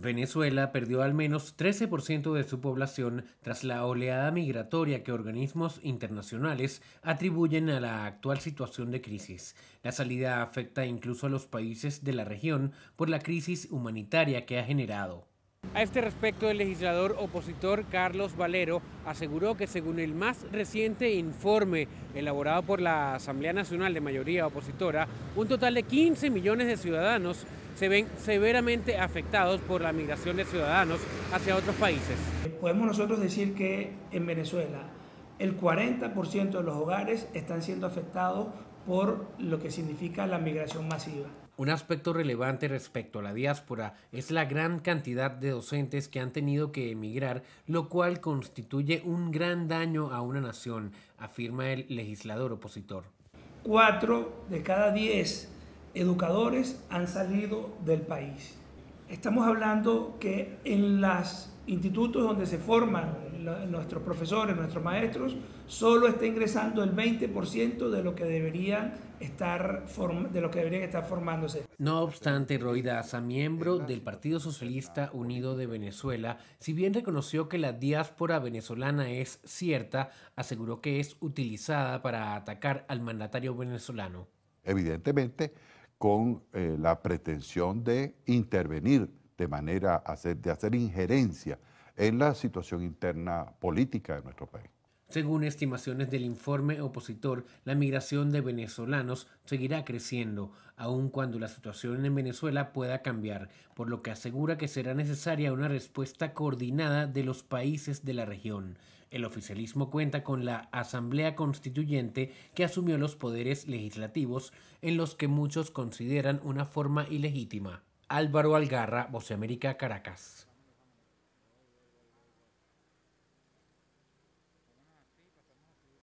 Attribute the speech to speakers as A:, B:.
A: Venezuela perdió al menos 13% de su población tras la oleada migratoria que organismos internacionales atribuyen a la actual situación de crisis. La salida afecta incluso a los países de la región por la crisis humanitaria que ha generado. A este respecto, el legislador opositor Carlos Valero aseguró que según el más reciente informe elaborado por la Asamblea Nacional de Mayoría Opositora, un total de 15 millones de ciudadanos se ven severamente afectados por la migración de ciudadanos hacia otros países. Podemos nosotros
B: decir que en Venezuela el 40% de los hogares están siendo afectados por lo que significa la migración masiva.
A: Un aspecto relevante respecto a la diáspora es la gran cantidad de docentes que han tenido que emigrar, lo cual constituye un gran daño a una nación, afirma el legislador opositor.
B: Cuatro de cada diez educadores han salido del país. Estamos hablando que en las institutos donde se forman nuestros profesores, nuestros maestros, solo está ingresando el 20% de lo que deberían estar de lo que estar formándose.
A: No obstante, Roy Daza, miembro del Partido Socialista Unido de Venezuela, si bien reconoció que la diáspora venezolana es cierta, aseguró que es utilizada para atacar al mandatario venezolano.
B: Evidentemente, con eh, la pretensión de intervenir de manera de hacer injerencia en la situación interna política de nuestro país.
A: Según estimaciones del informe opositor, la migración de venezolanos seguirá creciendo, aun cuando la situación en Venezuela pueda cambiar, por lo que asegura que será necesaria una respuesta coordinada de los países de la región. El oficialismo cuenta con la Asamblea Constituyente que asumió los poderes legislativos en los que muchos consideran una forma ilegítima. Álvaro Algarra, Voz América, Caracas.